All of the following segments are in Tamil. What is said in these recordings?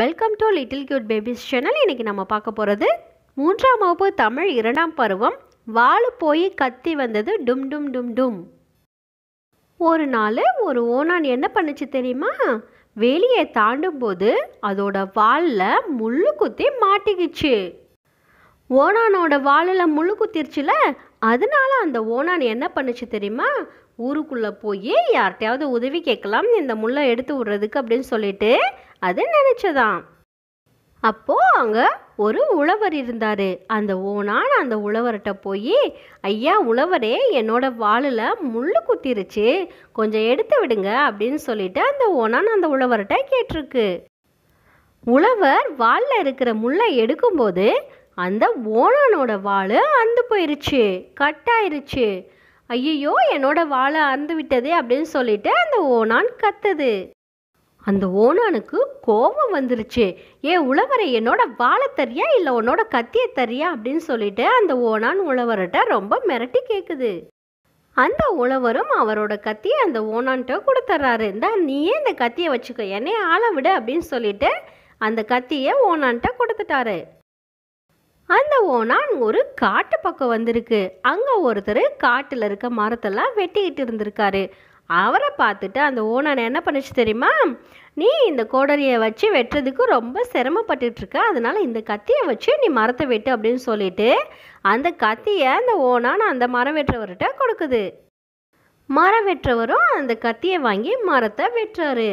welcome to little cute babies channel இன்னைக்கு நம்ம பார்க்க போகிறது மூன்றாம் வகுப்பு தமிழ் இரண்டாம் பருவம் வாழு போய் கத்தி வந்தது டும் டும் டும் டும் ஒரு நாள் ஒரு ஓனான் என்ன பண்ணுச்சு தெரியுமா வேலியை தாண்டும் போது அதோட வாலில் முள்ளு குத்தி மாட்டிக்கிச்சு ஓனானோட வாலில் முள்ளு குத்திருச்சுல அதனால அந்த ஓனான் என்ன பண்ணுச்சு தெரியுமா ஊருக்குள்ளே போய் யார்கிட்டையாவது உதவி கேட்கலாம் இந்த முல்லை எடுத்து விடுறதுக்கு அப்படின்னு சொல்லிட்டு அது நினச்சதாம் அப்போது அங்கே ஒரு உழவர் இருந்தார் அந்த ஓனான் அந்த உழவர்கிட்ட போய் ஐயா உழவரே என்னோட வாளில் முள் குத்திருச்சு கொஞ்சம் எடுத்து விடுங்க அப்படின்னு சொல்லிட்டு அந்த ஓனான் அந்த உழவர்கிட்ட கேட்டிருக்கு உழவர் வாளில் இருக்கிற முள்ளை எடுக்கும்போது அந்த ஓனானோட வாள் அந்து போயிருச்சு கட்டாயிருச்சு ஐயையோ என்னோட வாழை அறந்து விட்டதே அப்படின்னு சொல்லிட்டு அந்த ஓனான் கத்துது அந்த ஓனானுக்கு கோபம் வந்துருச்சு ஏ உழவரை என்னோட வாழை தரியா இல்லை உன்னோட கத்தியை தரியா அப்படின்னு சொல்லிட்டு அந்த ஓனான் உழவர்கிட்ட ரொம்ப மிரட்டி கேட்குது அந்த உழவரும் அவரோட கத்தியை அந்த ஓனான்ட்ட கொடுத்துட்றாரு இந்த நீயே இந்த கத்தியை வச்சுக்கோ என்னைய ஆளை விடு அப்படின்னு சொல்லிட்டு அந்த கத்தியை ஓனான்ட்ட கொடுத்துட்டாரு அந்த ஓனான் ஒரு காட்டு பக்கம் வந்திருக்கு அங்கே ஒருத்தர் காட்டில் இருக்க மரத்தெல்லாம் வெட்டிக்கிட்டு இருந்திருக்காரு அவரை பார்த்துட்டு அந்த ஓனான் என்ன பண்ணுச்சு தெரியுமா நீ இந்த கோடரியை வச்சு வெட்டுறதுக்கு ரொம்ப சிரமப்பட்டுட்ருக்க அதனால் இந்த கத்தியை வச்சு நீ மரத்தை வெட்டு அப்படின்னு சொல்லிட்டு அந்த கத்தியை அந்த ஓனான் அந்த மரம் வெட்டுறவர்கிட்ட கொடுக்குது மரம் வெட்டுறவரும் அந்த கத்தியை வாங்கி மரத்தை வெட்டுறாரு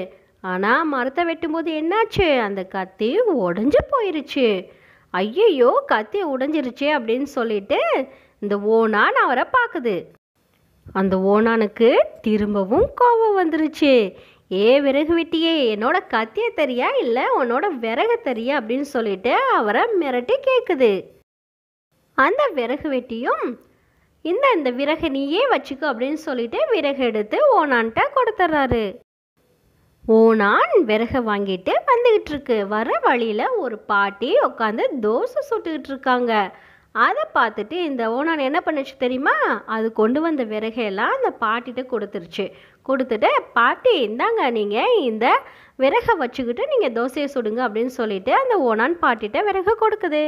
ஆனால் மரத்தை வெட்டும்போது என்னாச்சு அந்த கத்தி உடஞ்சி போயிருச்சு ஐயையோ கத்தி உடைஞ்சிருச்சே அப்படின்னு சொல்லிட்டு இந்த ஓனான் அவரை பார்க்குது அந்த ஓனானுக்கு திரும்பவும் கோபம் வந்துருச்சு ஏ விறகு வெட்டியே என்னோட கத்திய தெரியா இல்லை உன்னோட விறகு தெரியா அப்படின்னு சொல்லிட்டு அவரை மிரட்டி கேட்குது அந்த விறகு வெட்டியும் இந்த இந்த விறகு நீயே வச்சுக்கோ அப்படின்னு சொல்லிட்டு விறகு எடுத்து ஓனான்ட்ட கொடுத்துட்றாரு ஓனான் விறக வாங்கிட்டு வந்துக்கிட்டு இருக்கு வர வழியில் ஒரு பாட்டி உட்காந்து தோசை சுட்டுக்கிட்டு இருக்காங்க அதை பார்த்துட்டு இந்த ஓனான் என்ன பண்ணுச்சு தெரியுமா அது கொண்டு வந்த விறகையெல்லாம் அந்த பாட்டிகிட்ட கொடுத்துருச்சு கொடுத்துட்டு பாட்டி இந்தாங்க நீங்கள் இந்த விறகை வச்சுக்கிட்டு நீங்கள் தோசையை சுடுங்க அப்படின்னு சொல்லிட்டு அந்த ஓனான் பாட்டிகிட்ட விறக கொடுக்குது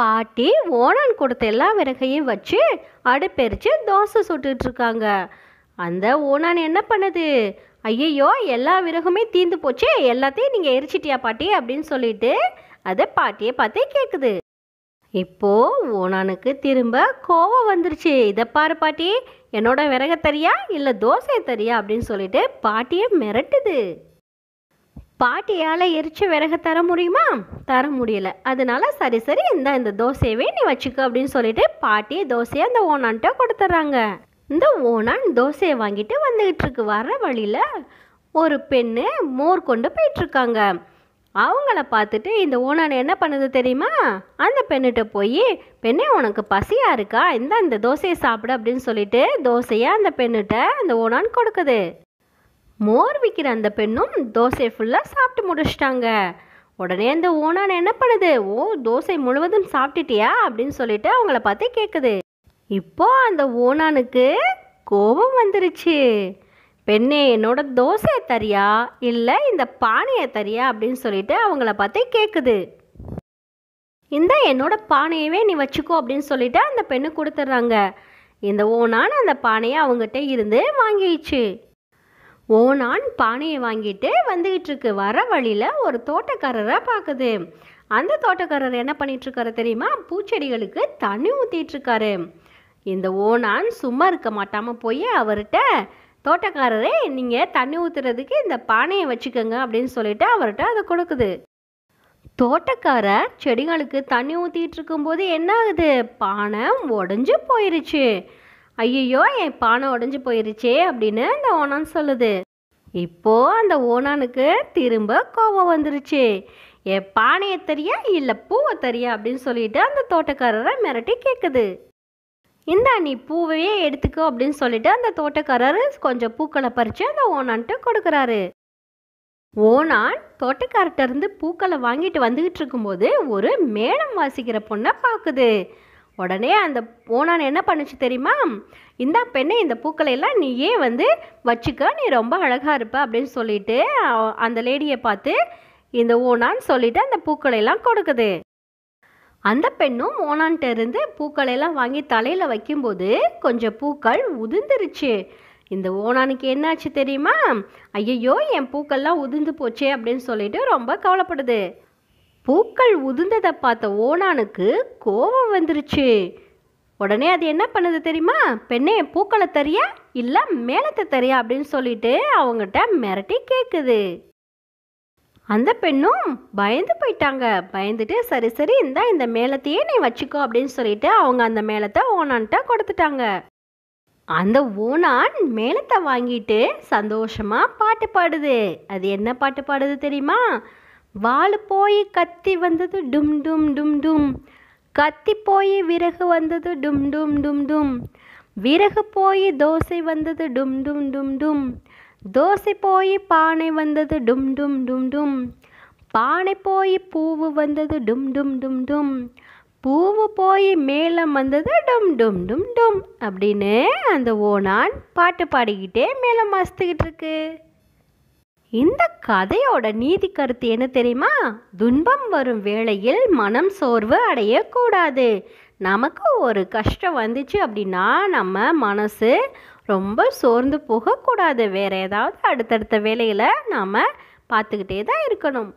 பாட்டி ஓனான் கொடுத்த எல்லா விறகையும் வச்சு அடுப்பெரிச்சு தோசை சுட்டுக்கிட்டு இருக்காங்க அந்த ஓனான் என்ன பண்ணுது ஐயையோ எல்லா விறகுமே தீர்ந்து போச்சு எல்லாத்தையும் நீங்கள் எரிச்சிட்டியா பாட்டி அப்படின்னு சொல்லிட்டு அதை பாட்டியை பார்த்தே கேட்குது இப்போ ஓனானுக்கு திரும்ப கோவம் வந்துருச்சு இதை பாரு பாட்டி என்னோட விறக தரியா இல்லை தோசை தரியா அப்படின்னு சொல்லிட்டு பாட்டியை மிரட்டுது பாட்டியால் எரிச்ச விறக தர முடியுமா தர முடியல அதனால சரி சரி இந்த இந்த தோசையவே நீ வச்சுக்க அப்படின்னு சொல்லிட்டு பாட்டி தோசையை அந்த ஓனான்ட்ட கொடுத்துட்றாங்க இந்த ஓனான் தோசையை வாங்கிட்டு வந்துகிட்டு இருக்கு வர வழியில் ஒரு பெண்ணு மோர் கொண்டு போயிட்டுருக்காங்க அவங்கள பார்த்துட்டு இந்த ஓனான் என்ன பண்ணுது தெரியுமா அந்த பெண்ணிட்ட போய் பெண்ணே உனக்கு பசியாக இருக்கா இந்த அந்த தோசையை சாப்பிடு அப்படின்னு சொல்லிட்டு தோசையை அந்த பெண்ணிட்ட அந்த ஓனான் கொடுக்குது மோர் விற்கிற அந்த பெண்ணும் தோசையை ஃபுல்லாக சாப்பிட்டு முடிச்சிட்டாங்க உடனே அந்த ஓனான் என்ன பண்ணுது ஓ தோசை முழுவதும் சாப்பிட்டுட்டியா அப்படின்னு சொல்லிட்டு அவங்கள பார்த்து கேட்குது இப்போ அந்த ஓனானுக்கு கோபம் வந்துருச்சு பெண்ணே என்னோட தோசையை தரியா இல்லை இந்த பானையை தரியா அப்படின்னு சொல்லிட்டு அவங்கள பார்த்து கேட்குது இந்த என்னோட பானையவே நீ வச்சுக்கோ அப்படின்னு சொல்லிட்டு அந்த பெண்ணு கொடுத்துட்றாங்க இந்த ஓனான் அந்த பானையை அவங்ககிட்ட இருந்து வாங்கிடுச்சு ஓனான் பானையை வாங்கிட்டு வந்துகிட்டு இருக்கு வர வழியில் ஒரு தோட்டக்காரரை பார்க்குது அந்த தோட்டக்காரர் என்ன இருக்காரு தெரியுமா பூச்செடிகளுக்கு தண்ணி ஊற்றிட்டுருக்காரு இருக்காரு இந்த ஓனான் சும்மா இருக்க மாட்டாமல் போய் அவர்கிட்ட தோட்டக்காரரே நீங்கள் தண்ணி ஊற்றுறதுக்கு இந்த பானையை வச்சுக்கோங்க அப்படின்னு சொல்லிட்டு அவர்கிட்ட அதை கொடுக்குது தோட்டக்காரர் செடிகளுக்கு தண்ணி ஊற்றிட்டு இருக்கும்போது என்ன ஆகுது பானை உடஞ்சி போயிருச்சு ஐயையோ என் பானை உடஞ்சி போயிருச்சே அப்படின்னு அந்த ஓனான் சொல்லுது இப்போ அந்த ஓனானுக்கு திரும்ப கோபம் வந்துருச்சு என் பானையை தெரியா இல்லை பூவை தெரியா அப்படின்னு சொல்லிட்டு அந்த தோட்டக்காரரை மிரட்டி கேட்குது இந்தா நீ பூவையே எடுத்துக்கோ அப்படின்னு சொல்லிட்டு அந்த தோட்டக்காரர் கொஞ்சம் பூக்களை பறித்து அந்த ஓனான்ட்டு கொடுக்குறாரு ஓனான் இருந்து பூக்களை வாங்கிட்டு வந்துக்கிட்டு இருக்கும்போது ஒரு மேடம் வாசிக்கிற பொண்ணை பார்க்குது உடனே அந்த ஓனான் என்ன பண்ணுச்சு தெரியுமா இந்த பெண்ணை இந்த பூக்களை எல்லாம் நீயே வந்து வச்சுக்க நீ ரொம்ப அழகாக இருப்ப அப்படின்னு சொல்லிட்டு அந்த லேடியை பார்த்து இந்த ஓனான்னு சொல்லிட்டு அந்த பூக்களை எல்லாம் கொடுக்குது அந்த பெண்ணும் மோனான்ட்ட இருந்து எல்லாம் வாங்கி தலையில் வைக்கும்போது கொஞ்சம் பூக்கள் உதிர்ந்துருச்சு இந்த ஓனானுக்கு என்னாச்சு தெரியுமா ஐயையோ என் பூக்கள்லாம் உதிர்ந்து போச்சே அப்படின்னு சொல்லிட்டு ரொம்ப கவலைப்படுது பூக்கள் உதிர்ந்ததை பார்த்த ஓனானுக்கு கோபம் வந்துருச்சு உடனே அது என்ன பண்ணுது தெரியுமா பெண்ணே பூக்களை தெரியா இல்லை மேலத்தை தெரியா அப்படின்னு சொல்லிட்டு அவங்ககிட்ட மிரட்டி கேட்குது அந்த பெண்ணும் பயந்து போயிட்டாங்க பயந்துட்டு சரி சரி இந்த இந்த மேலத்தையே நீ வச்சுக்கோ அப்படின்னு சொல்லிட்டு அவங்க அந்த மேலத்தை ஓனான்ட்ட கொடுத்துட்டாங்க அந்த ஓனான் மேலத்தை வாங்கிட்டு சந்தோஷமாக பாட்டு பாடுது அது என்ன பாட்டு பாடுது தெரியுமா வாழு போய் கத்தி வந்தது டும் டும் டும் டும் கத்தி போய் விறகு வந்தது டும் டும் டும் டும் விறகு போய் தோசை வந்தது டும் டும் டும் டும் தோசை போய் பானை வந்தது டும் டும் டும் டும் பானை போய் பூவு வந்தது டும் டும் டும் டும் பூவு போய் மேலே வந்தது டும் டும் டும் டும் அப்படின்னு அந்த ஓனான் பாட்டு பாடிக்கிட்டே மேலே மஸ்துக்கிட்டு இருக்கு இந்த கதையோட நீதி கருத்து என்ன தெரியுமா துன்பம் வரும் வேளையில் மனம் சோர்வு அடையக்கூடாது நமக்கு ஒரு கஷ்டம் வந்துச்சு அப்படின்னா நம்ம மனசு ரொம்ப சோர்ந்து போகக்கூடாது வேறு ஏதாவது அடுத்தடுத்த வேலையில் நாம் பார்த்துக்கிட்டே தான் இருக்கணும்